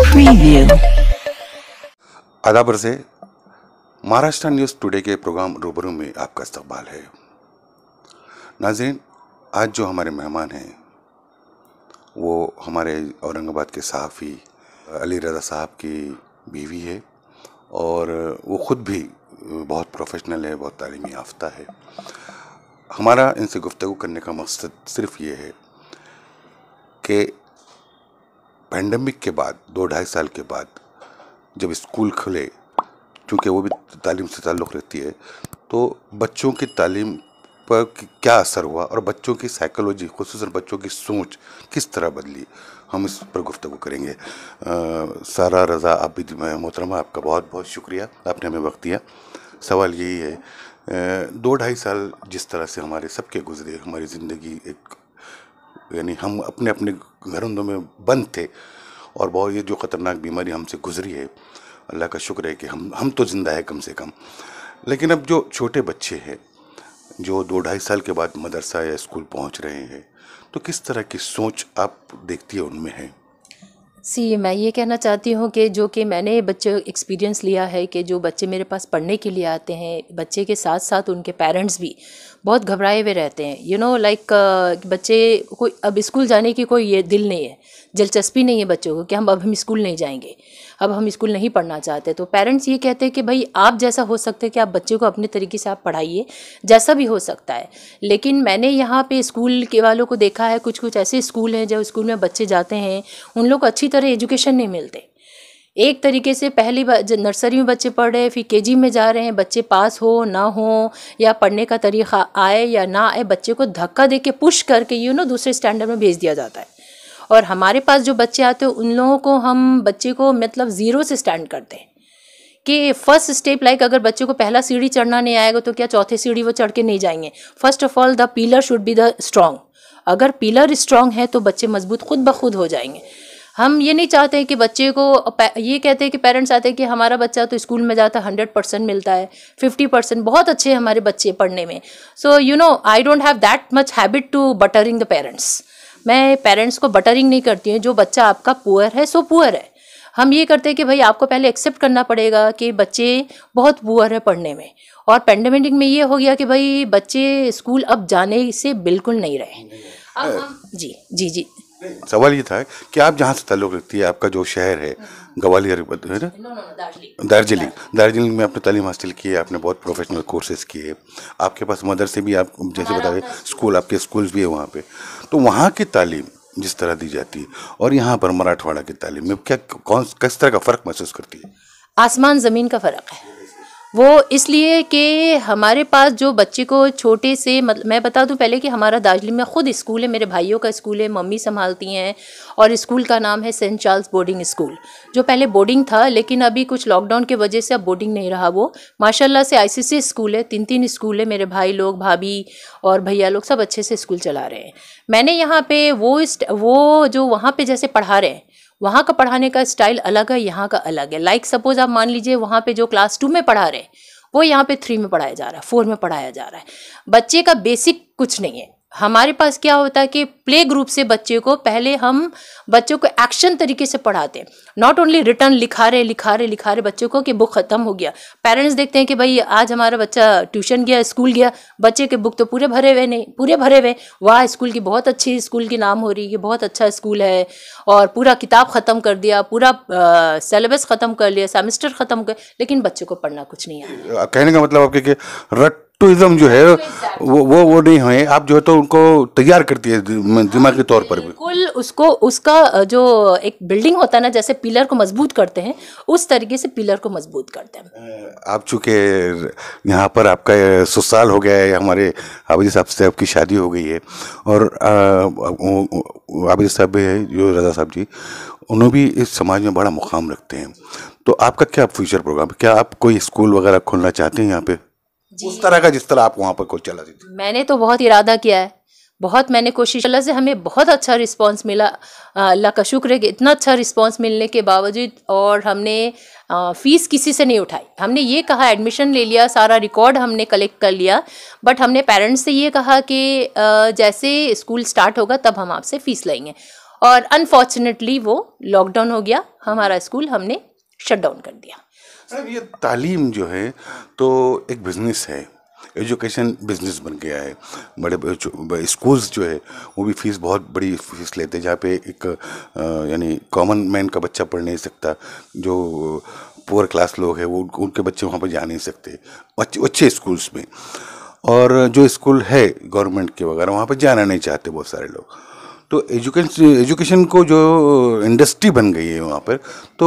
preview. आदाबर से Maharashtra news today के प्रोग्राम रूबरू में आपका इस्तकबाल है नाजरीन आज जो हमारे मेहमान हैं वो हमारे औरंगाबाद के सहाफ़ी अली रजा साहब की बीवी है और वो ख़ुद भी बहुत प्रोफेशनल है बहुत तालीमी याफ्ता है हमारा इनसे गुफ्तु करने का मकसद सिर्फ ये है कि पैंडमिक के बाद दो ढाई साल के बाद जब स्कूल खुले चूँकि वो भी तालीम से ताल्लुक़ रहती है तो बच्चों की तालीम पर क्या असर हुआ और बच्चों की साइकोलॉजी खसूस बच्चों की सोच किस तरह बदली हम इस पर गुफ्तु करेंगे आ, सारा रज़ा भी मोहतरमा आपका बहुत बहुत शुक्रिया आपने हमें वक्त दिया सवाल यही है दो ढाई साल जिस तरह से हमारे सबके गुजरे हमारी ज़िंदगी एक यानी हम अपने अपने घरों में बंद थे और बहुत ये जो ख़तरनाक बीमारी हमसे गुजरी है अल्लाह का शुक्र है कि हम हम तो ज़िंदा है कम से कम लेकिन अब जो छोटे बच्चे हैं जो दो ढाई साल के बाद मदरसा या स्कूल पहुंच रहे हैं तो किस तरह की सोच आप देखती है उनमें है सी मैं ये कहना चाहती हूँ कि जो कि मैंने बच्चे एक्सपीरियंस लिया है कि जो बच्चे मेरे पास पढ़ने के लिए आते हैं बच्चे के साथ साथ उनके पेरेंट्स भी बहुत घबराए हुए रहते हैं यू नो लाइक बच्चे को अब स्कूल जाने की कोई ये दिल नहीं है दिलचस्पी नहीं है बच्चों को कि हम अब हम स्कूल नहीं जाएंगे अब हम स्कूल नहीं पढ़ना चाहते तो पेरेंट्स ये कहते हैं कि भाई आप जैसा हो सकता है कि आप बच्चे को अपने तरीके से आप पढ़ाइए जैसा भी हो सकता है लेकिन मैंने यहाँ पे स्कूल के वालों को देखा है कुछ कुछ ऐसे स्कूल हैं जो स्कूल में बच्चे जाते हैं उन लोग को अच्छी तरह एजुकेशन नहीं मिलते एक तरीके से पहली नर्सरी में बच्चे पढ़ रहे हैं फिर केजी में जा रहे हैं बच्चे पास हो ना हो या पढ़ने का तरीका आए या ना आए बच्चे को धक्का दे के पुश करके यू नो दूसरे स्टैंडर्ड में भेज दिया जाता है और हमारे पास जो बच्चे आते हैं उन लोगों को हम बच्चे को मतलब ज़ीरो से स्टैंड करते हैं कि फर्स्ट स्टेप लाइक अगर बच्चे को पहला सीढ़ी चढ़ना नहीं आएगा तो क्या चौथे सीढ़ी वो चढ़ के नहीं जाएंगे first of all the pillar should be the strong अगर पिलर स्ट्रांग है तो बच्चे मजबूत खुद ब खुद हो जाएंगे हम ये नहीं चाहते हैं कि बच्चे को ये कहते हैं कि पेरेंट्स आते हैं कि हमारा बच्चा तो स्कूल में जाता है हंड्रेड परसेंट मिलता है फिफ्टी परसेंट बहुत अच्छे हमारे बच्चे पढ़ने में so you know I don't have that much habit to buttering the parents मैं पेरेंट्स को बटरिंग नहीं करती हूँ जो बच्चा आपका पुअर है सो पुअर है हम ये करते हैं कि भाई आपको पहले एक्सेप्ट करना पड़ेगा कि बच्चे बहुत पुअर है पढ़ने में और पेंडेमिक में ये हो गया कि भाई बच्चे स्कूल अब जाने से बिल्कुल नहीं रहे जी जी जी सवाल ये था कि आप जहाँ से ताल्लुक़ रखती है आपका जो शहर है ग्वालियर दार्जिलिंग दार्जिलिंग में आपने तालीम हासिल की है आपने बहुत प्रोफेशनल कोर्सेज़ किए आपके पास मदरसे भी आप जैसे बता रहे स्कूल आपके स्कूल भी है वहाँ पे तो वहाँ की तालीम जिस तरह दी जाती है और यहाँ पर मराठवाड़ा की तालीम में क्या कौन किस तरह का फ़र्क महसूस करती है आसमान ज़मीन का फ़र्क है वो इसलिए कि हमारे पास जो बच्चे को छोटे से मतलब मैं बता दूं पहले कि हमारा दार्जिलिंग में ख़ुद स्कूल है मेरे भाइयों का स्कूल है मम्मी संभालती हैं और स्कूल का नाम है सेंट चार्ल्स बोर्डिंग स्कूल जो पहले बोर्डिंग था लेकिन अभी कुछ लॉकडाउन की वजह से अब बोर्डिंग नहीं रहा वो माशाला से आई स्कूल है तीन तीन स्कूल है मेरे भाई लोग भाभी और भैया लोग सब अच्छे से स्कूल चला रहे हैं मैंने यहाँ पर वो वो जो वहाँ पर जैसे पढ़ा रहे हैं वहाँ का पढ़ाने का स्टाइल अलग है यहाँ का अलग है लाइक like सपोज आप मान लीजिए वहाँ पे जो क्लास टू में पढ़ा रहे हैं वो यहाँ पे थ्री में पढ़ाया जा रहा है फोर में पढ़ाया जा रहा है बच्चे का बेसिक कुछ नहीं है हमारे पास क्या होता है कि प्ले ग्रुप से बच्चे को पहले हम बच्चों को एक्शन तरीके से पढ़ाते हैं नॉट ओनली रिटर्न लिखा रहे लिखा रहे लिखा रहे बच्चों को कि बुक खत्म हो गया पेरेंट्स देखते हैं कि भाई आज हमारा बच्चा ट्यूशन गया स्कूल गया बच्चे के बुक तो पूरे भरे हुए नहीं पूरे भरे हुए वाह स्कूल की बहुत अच्छी स्कूल की नाम हो रही है बहुत अच्छा स्कूल है और पूरा किताब ख़त्म कर दिया पूरा सेलेबस ख़त्म कर लिया सेमेस्टर ख़त्म कर लेकिन बच्चों को पढ़ना कुछ नहीं आया कहने का मतलब आपके रट टूरिज्म जो है वो वो वो नहीं है आप जो है तो उनको तैयार करती है दिमाग के हाँ, तौर पर भी बिल्कुल उसको उसका जो एक बिल्डिंग होता है ना जैसे पिलर को मजबूत करते हैं उस तरीके से पिलर को मजबूत करते हैं आप चूँकि यहाँ पर आपका सुसाल हो गया है हमारे आबिद साहब से आपकी शादी हो गई है और आबिद साहब जो रजा साहब जी उन्होंने भी इस समाज में बड़ा मुकाम रखते हैं तो आपका क्या फ्यूचर प्रोग्राम क्या आप कोई स्कूल वगैरह खोलना चाहते हैं यहाँ पे उस तरह का जिस तरह आप वहाँ पर कोच चला देती मैंने तो बहुत इरादा किया है बहुत मैंने कोशिश अल्लाह से हमें बहुत अच्छा रिस्पांस मिला अल्लाह का शुक्र है कि इतना अच्छा रिस्पांस मिलने के बावजूद और हमने फ़ीस किसी से नहीं उठाई हमने ये कहा एडमिशन ले लिया सारा रिकॉर्ड हमने कलेक्ट कर लिया बट हमने पेरेंट्स से ये कहा कि जैसे स्कूल स्टार्ट होगा तब हम आपसे फ़ीस लेंगे और अनफॉर्चुनेटली वो लॉकडाउन हो गया हमारा स्कूल हमने शट डाउन कर दिया सर ये तालीम जो है तो एक बिज़नेस है एजुकेशन बिजनेस बन गया है बड़े स्कूल्स जो है वो भी फीस बहुत बड़ी फीस लेते हैं जहाँ पे एक यानी कॉमन मैन का बच्चा पढ़ नहीं सकता जो पुअर क्लास लोग हैं वो उनके बच्चे वहाँ पर जा नहीं सकते अच्छे अच्छे स्कूल्स में और जो स्कूल है गवर्नमेंट के वगैरह वहाँ पर जाना नहीं चाहते बहुत सारे लोग तो एजुकेशन एजुकेशन को जो इंडस्ट्री बन गई है वहाँ पर तो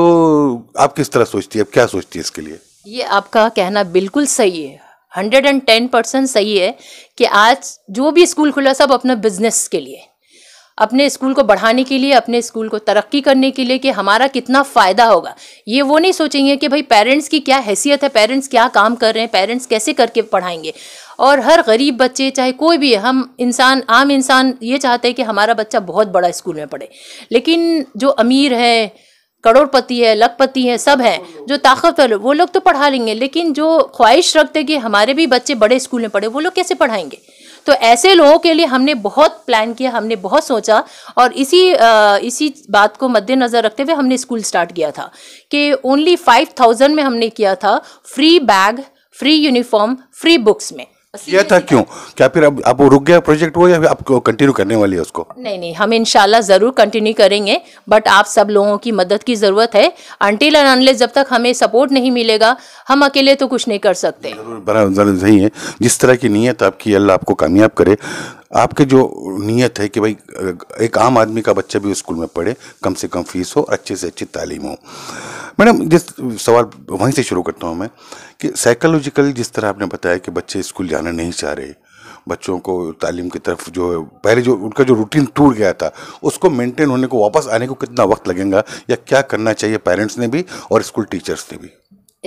आप किस तरह सोचती है क्या सोचती है इसके लिए ये आपका कहना बिल्कुल सही है हंड्रेड एंड टेन परसेंट सही है कि आज जो भी स्कूल खुला सब अपना बिजनेस के लिए अपने स्कूल को बढ़ाने के लिए अपने स्कूल को तरक्की करने के लिए कि हमारा कितना फ़ायदा होगा ये वो नहीं सोचेंगे कि भाई पेरेंट्स की क्या हैसियत है पेरेंट्स क्या काम कर रहे हैं पेरेंट्स कैसे करके पढ़ाएंगे और हर गरीब बच्चे चाहे कोई भी हम इंसान आम इंसान ये चाहते हैं कि हमारा बच्चा बहुत बड़ा स्कूल में पढ़े लेकिन जो अमीर है करोड़पति है लखपति है सब हैं जो ताकतवर वो लोग तो पढ़ा लेंगे लेकिन जो ख्वाहिश रखते कि हमारे भी बच्चे बड़े स्कूल में पढ़े वो लोग कैसे पढ़ाएंगे तो ऐसे लोगों के लिए हमने बहुत प्लान किया हमने बहुत सोचा और इसी आ, इसी बात को मद्देनज़र रखते हुए हमने स्कूल स्टार्ट किया था कि ओनली फाइव थाउजेंड में हमने किया था free bag free uniform free books में किया था क्यों क्या फिर अब अब रुक गया प्रोजेक्ट वो या फिर आपको कंटिन्यू करने वाली है उसको नहीं नहीं हम इनशाला ज़रूर कंटिन्यू करेंगे बट आप सब लोगों की मदद की ज़रूरत है अनटिल एंड अनलेस जब तक हमें सपोर्ट नहीं मिलेगा हम अकेले तो कुछ नहीं कर सकते जरूर बड़ा सही है जिस तरह की नीयत आपकी अल्लाह आपको कामयाब करे आपके जो नीयत है कि भाई एक आम आदमी का बच्चा भी स्कूल में पढ़े कम से कम फीस हो और अच्छे से अच्छी तालीम हो मैडम जिस सवाल वहीं से शुरू करता हूँ मैं कि साइकोलॉजिकल जिस तरह आपने बताया कि बच्चे स्कूल जाना नहीं चाह रहे बच्चों को तालीम की तरफ जो है पहले जो उनका जो रूटीन टूट गया था उसको मेंटेन होने को वापस आने को कितना वक्त लगेगा या क्या करना चाहिए पेरेंट्स ने भी और स्कूल टीचर्स ने भी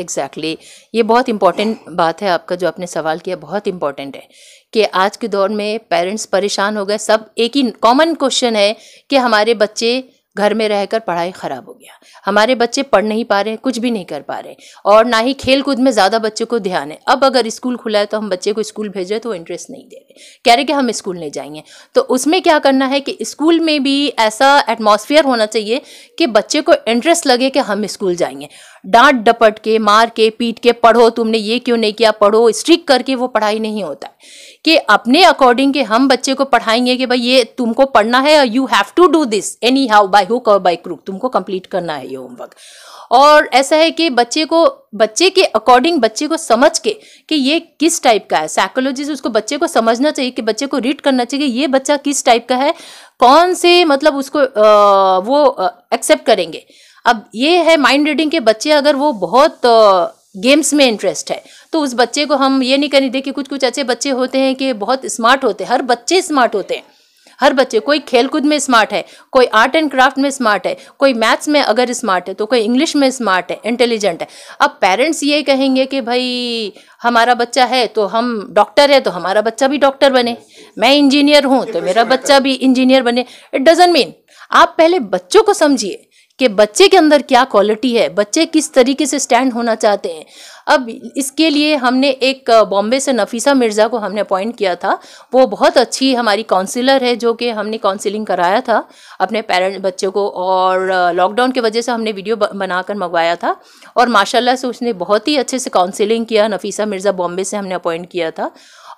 एग्जैक्टली exactly. ये बहुत इंपॉर्टेंट बात है आपका जो आपने सवाल किया बहुत इंपॉर्टेंट है कि आज के दौर में पेरेंट्स परेशान हो गए सब एक ही कॉमन क्वेश्चन है कि हमारे बच्चे घर में रहकर पढ़ाई ख़राब हो गया हमारे बच्चे पढ़ नहीं पा रहे कुछ भी नहीं कर पा रहे और ना ही खेल कूद में ज़्यादा बच्चों को ध्यान है अब अगर स्कूल खुला है तो हम बच्चे को स्कूल भेज रहे तो वो इंटरेस्ट नहीं दे रहे कह रहे कि हम स्कूल नहीं जाएंगे तो उसमें क्या करना है कि स्कूल में भी ऐसा एटमोसफियर होना चाहिए कि बच्चे को इंटरेस्ट लगे कि हम स्कूल जाएंगे डांट डपट के मार के पीट के पढ़ो तुमने ये क्यों नहीं किया पढ़ो स्ट्रिक करके वो पढ़ाई नहीं होता है कि अपने अकॉर्डिंग के हम बच्चे को पढ़ाएंगे कि भाई ये तुमको पढ़ना है you have to do this anyhow by hook और बाय क्रूक तुमको कंप्लीट करना है ये होमवर्क और ऐसा है कि बच्चे को बच्चे के अकॉर्डिंग बच्चे को समझ के कि ये किस टाइप का है से उसको बच्चे को समझना चाहिए कि बच्चे को रीड करना चाहिए ये बच्चा किस टाइप का है कौन से मतलब उसको आ, वो एक्सेप्ट करेंगे अब ये है माइंड रीडिंग के बच्चे अगर वो बहुत गेम्स में इंटरेस्ट है तो उस बच्चे को हम ये नहीं करने देखिए कुछ कुछ अच्छे बच्चे होते हैं कि बहुत स्मार्ट होते हैं हर बच्चे स्मार्ट होते हैं हर बच्चे कोई खेलकूद में स्मार्ट है कोई आर्ट एंड क्राफ्ट में स्मार्ट है कोई मैथ्स में अगर स्मार्ट है तो कोई इंग्लिश में स्मार्ट है इंटेलिजेंट है अब पेरेंट्स ये कहेंगे कि भाई हमारा बच्चा है तो हम डॉक्टर है तो हमारा बच्चा भी डॉक्टर बने मैं इंजीनियर हूँ तो मेरा बच्चा भी इंजीनियर बने इट डजेंट मीन आप पहले बच्चों को समझिए कि बच्चे के अंदर क्या क्वालिटी है बच्चे किस तरीके से स्टैंड होना चाहते हैं अब इसके लिए हमने एक बॉम्बे से नफीसा मिर्ज़ा को हमने अपॉइंट किया था वो बहुत अच्छी हमारी काउंसिलर है जो कि हमने काउंसिलिंग कराया था अपने पेरेंट बच्चों को और लॉकडाउन की वजह से हमने वीडियो बनाकर मंगवाया था और माशाल्लाह से उसने बहुत ही अच्छे से काउंसिलिंग किया नफीसा मिर्ज़ा बॉम्बे से हमने अपॉइंट किया था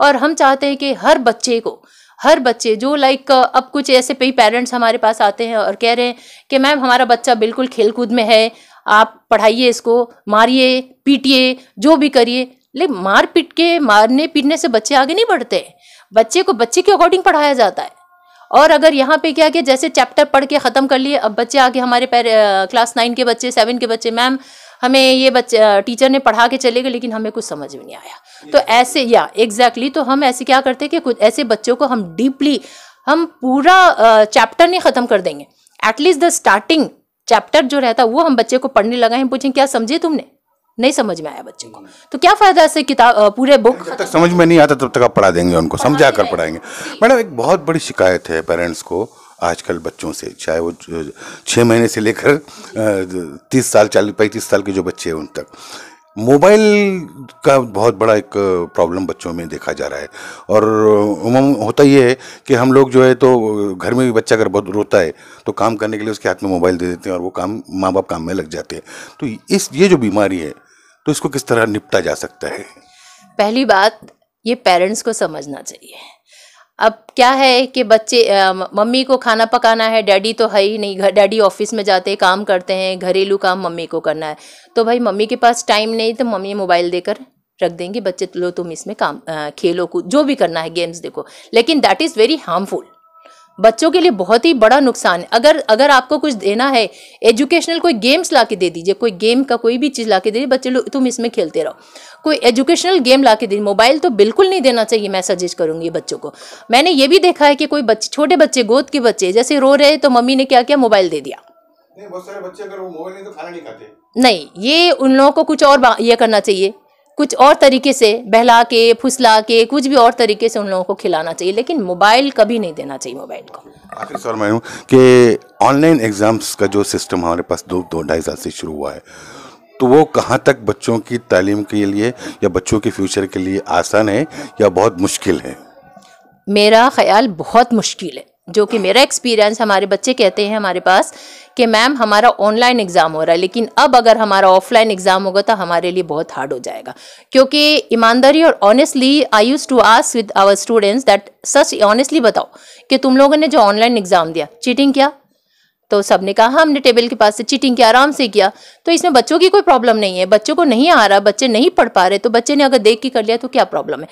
और हम चाहते हैं कि हर बच्चे को हर बच्चे जो लाइक अब कुछ ऐसे कई पेरेंट्स हमारे पास आते हैं और कह रहे हैं कि मैम हमारा बच्चा बिल्कुल खेलकूद में है आप पढ़ाइए इसको मारिए पीटिए जो भी करिए लेकिन मार पीट के मारने पीटने से बच्चे आगे नहीं बढ़ते बच्चे को बच्चे के अकॉर्डिंग पढ़ाया जाता है और अगर यहाँ पे क्या कि जैसे चैप्टर पढ़ के ख़त्म कर लिए अब बच्चे आगे हमारे पैर क्लास नाइन के बच्चे सेवन के बच्चे मैम हमें ये बच्चे टीचर ने पढ़ा के चले गए लेकिन हमें कुछ समझ में नहीं आया तो, तो ऐसे या एग्जैक्टली तो हम ऐसे क्या करते कि कुछ ऐसे बच्चों को हम डीपली हम पूरा चैप्टर नहीं ख़त्म कर देंगे एटलीस्ट द स्टार्टिंग चैप्टर जो रहता है वो हम बच्चे को पढ़ने लगा हम पूछें क्या समझे तुमने नहीं समझ में आया बच्चे को तो क्या फायदा ऐसे किताब पूरे बुक तक समझ में नहीं आता तब तक आप पढ़ा देंगे उनको समझा कर पढ़ाएंगे मैडम एक बहुत बड़ी शिकायत है पेरेंट्स को आजकल बच्चों से चाहे वो छः महीने से लेकर तीस साल चालीस पैंतीस साल के जो बच्चे हैं उन तक मोबाइल का बहुत बड़ा एक प्रॉब्लम बच्चों में देखा जा रहा है और उमूम होता ये है कि हम लोग जो है तो घर में भी बच्चा अगर बहुत रोता है तो काम करने के लिए उसके हाथ में मोबाइल दे देते हैं और वो काम माँ बाप काम में लग जाते हैं तो इस ये जो बीमारी है तो इसको किस तरह निपटा जा सकता है पहली बात ये पेरेंट्स को समझना चाहिए अब क्या है कि बच्चे मम्मी को खाना पकाना है डैडी तो है ही नहीं डैडी ऑफिस में जाते काम करते हैं घरेलू काम मम्मी को करना है तो भाई मम्मी के पास टाइम नहीं तो मम्मी मोबाइल देकर रख देंगे बच्चे लो तुम इसमें काम खेलो कूद जो भी करना है गेम्स देखो लेकिन दैट इज़ वेरी हार्मफुल बच्चों के लिए बहुत ही बड़ा नुकसान है अगर अगर आपको कुछ देना है एजुकेशनल कोई गेम्स ला के दे दीजिए कोई गेम का कोई भी चीज़ ला के दे दीजिए बच्चे लोग तुम इसमें खेलते रहो कोई एजुकेशनल गेम ला के दीजिए मोबाइल तो बिल्कुल नहीं देना चाहिए मैं सजेस्ट करूँगी बच्चों को मैंने ये भी देखा है कि कोई बच्चे छोटे बच्चे गोद के बच्चे जैसे रो रहे तो मम्मी ने क्या किया मोबाइल दे दिया नहीं बहुत सारे बच्चे अगर वो मोबाइल नहीं तो खाना नहीं खाते नहीं ये उन लोगों को कुछ और ये करना चाहिए कुछ और तरीके से बहला के फुसला के कुछ भी और तरीके से उन लोगों को खिलाना चाहिए लेकिन मोबाइल कभी नहीं देना चाहिए मोबाइल को आखिर सर मैं हूँ कि ऑनलाइन एग्ज़ाम्स का जो सिस्टम हमारे पास दो दो ढाई साल से शुरू हुआ है तो वो कहाँ तक बच्चों की तालीम के लिए या बच्चों के फ्यूचर के लिए आसान है या बहुत मुश्किल है मेरा ख्याल बहुत मुश्किल है जो कि मेरा एक्सपीरियंस हमारे बच्चे कहते हैं हमारे पास कि मैम हमारा ऑनलाइन एग्ज़ाम हो रहा है लेकिन अब अगर हमारा ऑफलाइन एग्ज़ाम होगा तो हमारे लिए बहुत हार्ड हो जाएगा क्योंकि ईमानदारी और honestly I use to ask with our students that सच ऑनेस्टली बताओ कि तुम लोगों ने जो ऑनलाइन एग्ज़ाम दिया चीटिंग किया तो सब ने कहा हाँ, हमने टेबल के पास से चीटिंग किया आराम से किया तो इसमें बच्चों की कोई प्रॉब्लम नहीं है बच्चों को नहीं आ रहा बच्चे नहीं पढ़ पा रहे तो बच्चे ने अगर देख के कर लिया तो क्या प्रॉब्लम है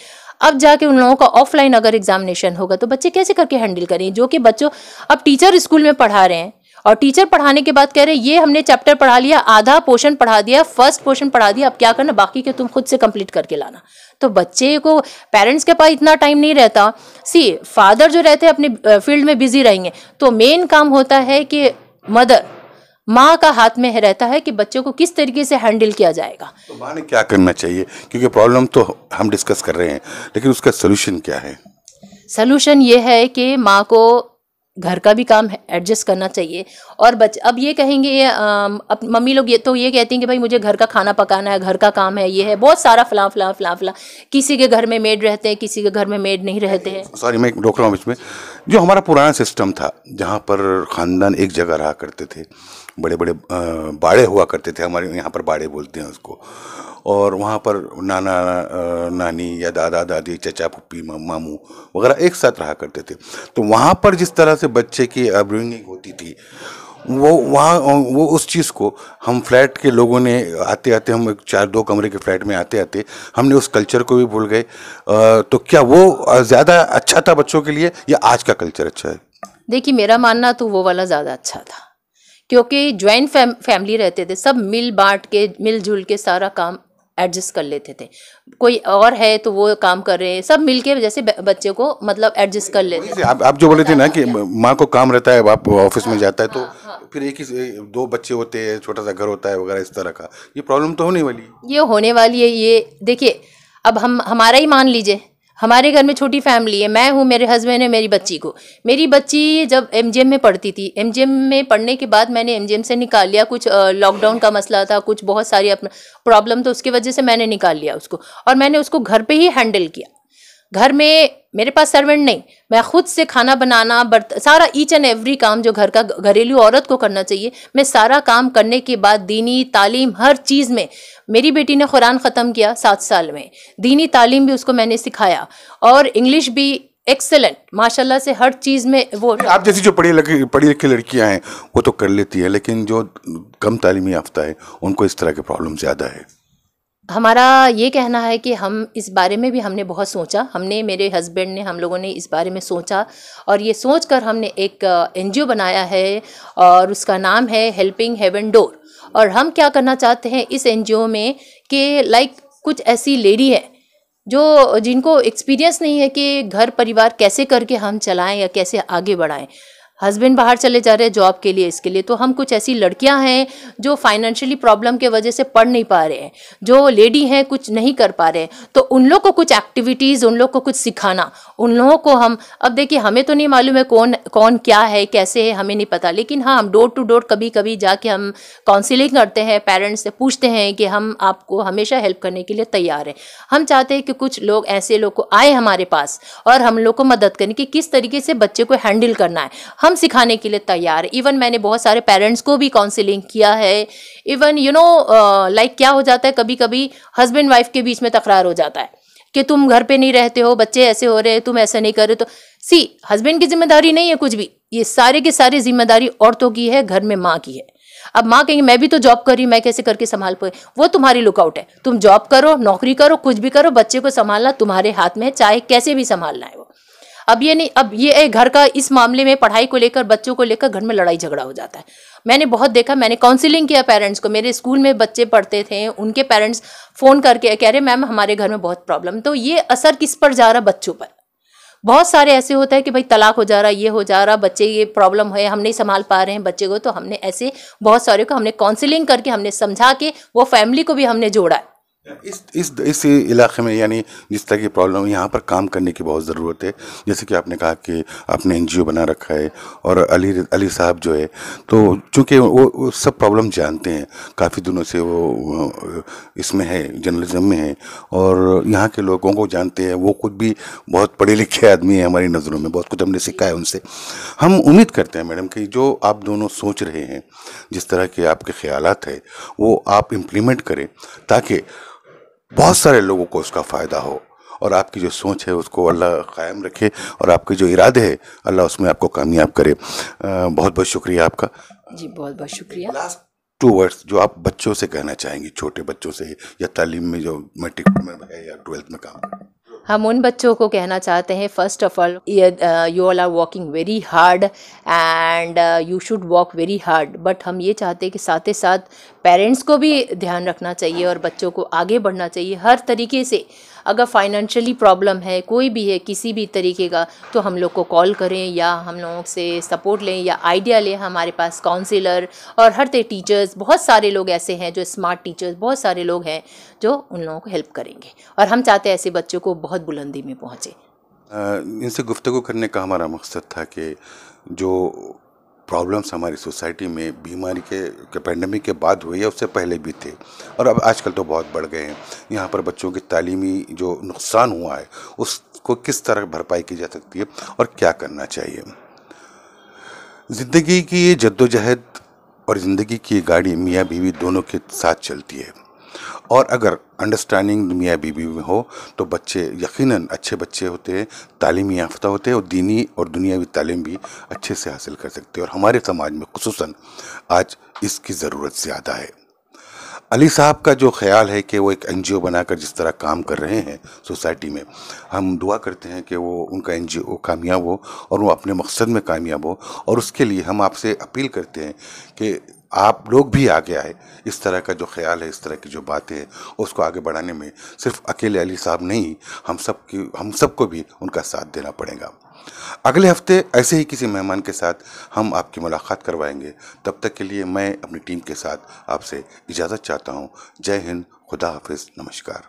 अब जाके उन लोगों का ऑफलाइन अगर एग्जामिनेशन होगा तो बच्चे कैसे करके हैंडल करें जो कि बच्चों अब टीचर स्कूल में पढ़ा रहे हैं और टीचर पढ़ाने के बाद कह रहे हैं ये हमने चैप्टर पढ़ा लिया आधा पोर्शन पढ़ा दिया फर्स्ट पोर्शन पढ़ा दिया अब क्या करना बाकी के तुम खुद से कंप्लीट करके लाना तो बच्चे को पेरेंट्स के पास इतना टाइम नहीं रहता सी फादर जो रहते हैं अपने फील्ड में बिजी रहेंगे तो मेन काम होता है कि मदर माँ का हाथ में है रहता है कि बच्चों को किस तरीके से हैंडल किया जाएगा तो माँ ने क्या करना चाहिए क्योंकि प्रॉब्लम तो हम डिस्कस कर रहे हैं लेकिन उसका सोल्यूशन क्या है सोल्यूशन ये है कि माँ को घर का भी काम एडजस्ट करना चाहिए और बच अब ये कहेंगे ये अब मम्मी लोग ये तो ये कहती हैं कि भाई मुझे घर का खाना पकाना है घर का काम है ये है बहुत सारा फला फला फला फला किसी के घर में मेड रहते हैं किसी के घर में मेड नहीं रहते हैं सॉरी मैं रोक रहा हूँ इसमें जो हमारा पुराना सिस्टम था जहाँ पर ख़ानदान एक जगह रहा करते थे बड़े बड़े बाड़े हुआ करते थे हमारे यहाँ पर बाड़े बोलते हैं उसको और वहाँ पर नाना नानी या दादा दादी चचा पुप्पी मामू वगैरह एक साथ रहा करते थे तो वहाँ पर जिस तरह से बच्चे की अपब्रिंगिंग होती थी वो वहाँ वो उस चीज़ को हम फ्लैट के लोगों ने आते आते हम एक चार दो कमरे के फ्लैट में आते आते हमने उस कल्चर को भी भूल गए तो क्या वो ज़्यादा अच्छा था बच्चों के लिए या आज का कल्चर अच्छा है देखिए मेरा मानना तो वो वाला ज़्यादा अच्छा था क्योंकि ज्वाइंट फैम, फैमिली रहते थे सब मिल बांट के मिलजुल के सारा काम एडजस्ट कर लेते थे कोई और है तो वो काम कर रहे हैं सब मिलके जैसे बच्चे को मतलब एडजस्ट कर लेते थे आप, आप जो बोले थे ना कि हाँ, हाँ। माँ को काम रहता है बाप ऑफिस में जाता है तो हाँ, फिर एक ही दो बच्चे होते हैं छोटा सा घर होता है वगैरह इस तरह का ये प्रॉब्लम तो होने वाली ये होने वाली है ये देखिए अब हम हमारा ही मान लीजिए हमारे घर में छोटी फैमिली है मैं हूँ मेरे हस्बैंड है मेरी बच्ची को मेरी बच्ची जब एम में पढ़ती थी एम में पढ़ने के बाद मैंने एम से निकाल लिया कुछ लॉकडाउन का मसला था कुछ बहुत सारी अपना प्रॉब्लम तो उसकी वजह से मैंने निकाल लिया उसको और मैंने उसको घर पर ही हैंडल किया घर में मेरे पास सर्वेंट नहीं मैं खुद से खाना बनाना बर्त सारा ईच एंड एवरी काम जो घर का घरेलू औरत को करना चाहिए मैं सारा काम करने के बाद दीनी तालीम हर चीज़ में मेरी बेटी ने कुरान ख़त्म किया सात साल में दीनी तालीम भी उसको मैंने सिखाया और इंग्लिश भी एक्सेलेंट माशाल्लाह से हर चीज़ में वो आप जैसी जो पढ़ी लगी पढ़ी लिखी लड़कियाँ हैं वो तो कर लेती है लेकिन जो कम तालीमी याफ्ता है उनको इस तरह के प्रॉब्लम ज़्यादा है हमारा ये कहना है कि हम इस बारे में भी हमने बहुत सोचा हमने मेरे हस्बैंड ने हम लोगों ने इस बारे में सोचा और ये सोच कर हमने एक एन बनाया है और उसका नाम है हेल्पिंग हेवन डोर और हम क्या करना चाहते हैं इस एन में कि लाइक कुछ ऐसी लेडी है जो जिनको एक्सपीरियंस नहीं है कि घर परिवार कैसे करके हम चलाएं या कैसे आगे बढ़ाएं हस्बैंड बाहर चले जा रहे हैं जॉब के लिए इसके लिए तो हम कुछ ऐसी लड़कियां हैं जो फाइनेंशियली प्रॉब्लम के वजह से पढ़ नहीं पा रहे हैं जो लेडी हैं कुछ नहीं कर पा रहे हैं तो उन लोग को कुछ एक्टिविटीज़ उन लोग को कुछ सिखाना उन लोगों को हम अब देखिए हमें तो नहीं मालूम है कौन कौन क्या है कैसे है हमें नहीं पता लेकिन हाँ हम डोर टू डोर कभी कभी जाके हम काउंसिलिंग करते हैं पेरेंट्स से पूछते हैं कि हम आपको हमेशा हेल्प करने के लिए तैयार हैं हम चाहते हैं कि कुछ लोग ऐसे लोग को आए हमारे पास और हम लोग को मदद करें कि किस तरीके से बच्चे को हैंडल करना है हम हम सिखाने के लिए तैयार इवन मैंने बहुत सारे पेरेंट्स को भी काउंसिलिंग किया है इवन यू नो लाइक क्या हो जाता है कभी कभी हस्बैंड वाइफ के बीच में तकरार हो जाता है कि तुम घर पे नहीं रहते हो बच्चे ऐसे हो रहे हैं तुम ऐसा नहीं कर रहे तो सी हस्बैंड की जिम्मेदारी नहीं है कुछ भी ये सारे के सारी जिम्मेदारी औरतों की है घर में माँ की है अब माँ कहेंगे मैं भी तो जॉब कर रही मैं कैसे करके संभाल पाए वो तुम्हारी लुकआउट है तुम जॉब करो नौकरी करो कुछ भी करो बच्चे को संभालना तुम्हारे हाथ में है चाहे कैसे भी संभालना है अब ये नहीं अब ये घर का इस मामले में पढ़ाई को लेकर बच्चों को लेकर घर में लड़ाई झगड़ा हो जाता है मैंने बहुत देखा मैंने काउंसिलिंग किया पेरेंट्स को मेरे स्कूल में बच्चे पढ़ते थे उनके पेरेंट्स फ़ोन करके कह रहे मैम हमारे घर में बहुत प्रॉब्लम तो ये असर किस पर जा रहा बच्चों पर बहुत सारे ऐसे होता है कि भाई तलाक हो जा रहा ये हो जा रहा बच्चे ये प्रॉब्लम है हम नहीं संभाल पा रहे हैं बच्चे को तो हमने ऐसे बहुत सारे को हमने काउंसिलिंग करके हमने समझा के वो फैमिली को भी हमने जोड़ा है इस इस इस इलाके में यानी जिस तरह की प्रॉब्लम यहाँ पर काम करने की बहुत ज़रूरत है जैसे कि आपने कहा कि आपने एन बना रखा है और अली अली साहब जो है तो चूँकि वो, वो सब प्रॉब्लम जानते हैं काफ़ी दिनों से वो इसमें है जर्नलिज्म में है और यहाँ के लोगों को जानते हैं वो खुद भी बहुत पढ़े लिखे आदमी है हमारी नज़रों में बहुत कुछ हमने सीखा है उनसे हम उम्मीद करते हैं मैडम कि जो आप दोनों सोच रहे हैं जिस तरह के आपके ख्याल है वो आप इम्प्लीमेंट करें ताकि बहुत सारे लोगों को उसका फ़ायदा हो और आपकी जो सोच है उसको अल्लाह कायम रखे और आपके जो इरादे हैं अल्लाह उसमें आपको कामयाब करे बहुत बहुत शुक्रिया आपका जी बहुत बहुत शुक्रिया लास्ट टू वर्ड्स जो आप बच्चों से कहना चाहेंगे छोटे बच्चों से या तालीम में जो मैट्रिक में है या ट्वेल्थ में काम हम उन बच्चों को कहना चाहते हैं first of all you all are walking very hard and you should walk very hard but हम ये चाहते हैं कि साथ ही साथ पेरेंट्स को भी ध्यान रखना चाहिए और बच्चों को आगे बढ़ना चाहिए हर तरीके से अगर फाइनेंशियली प्रॉब्लम है कोई भी है किसी भी तरीके का तो हम लोग को कॉल करें या हम लोगों से सपोर्ट लें या आइडिया लें हमारे पास काउंसिलर और हर तरह टीचर्स बहुत सारे लोग ऐसे हैं जो स्मार्ट टीचर्स बहुत सारे लोग हैं जो उन लोगों को हेल्प करेंगे और हम चाहते हैं ऐसे बच्चों को बहुत बुलंदी में पहुँचे इनसे गुफ्तु करने का हमारा मकसद था कि जो प्रॉब्लम्स हमारी सोसाइटी में बीमारी के, के पेंडेमिक के बाद हुई है उससे पहले भी थे और अब आजकल तो बहुत बढ़ गए हैं यहाँ पर बच्चों की तालीमी जो नुकसान हुआ है उसको किस तरह भरपाई की जा सकती है और क्या करना चाहिए ज़िंदगी की ये जद्दोजहद और ज़िंदगी की गाड़ी मियाँ बीवी दोनों के साथ चलती है और अगर अंडरस्टैंडिंग मियाँ बीबी में हो तो बच्चे यकीनन अच्छे बच्चे होते हैं तालीम याफ्ता होते हैं और दीनी और दुनियावी तालीम भी अच्छे से हासिल कर सकते हैं और हमारे समाज में खसूस आज इसकी ज़रूरत ज़्यादा है अली साहब का जो ख्याल है कि वो एक एन बनाकर जिस तरह काम कर रहे हैं सोसाइटी में हम दुआ करते हैं कि वो उनका एन कामयाब हो और वो अपने मकसद में कामयाब हो और उसके लिए हम आपसे अपील करते हैं कि आप लोग भी आगे आए इस तरह का जो ख्याल है इस तरह की जो बातें हैं उसको आगे बढ़ाने में सिर्फ अकेले अली साहब नहीं हम सब की हम सबको भी उनका साथ देना पड़ेगा अगले हफ्ते ऐसे ही किसी मेहमान के साथ हम आपकी मुलाकात करवाएंगे तब तक के लिए मैं अपनी टीम के साथ आपसे इजाज़त चाहता हूँ जय हिंद खुदा हाफिज़ नमस्कार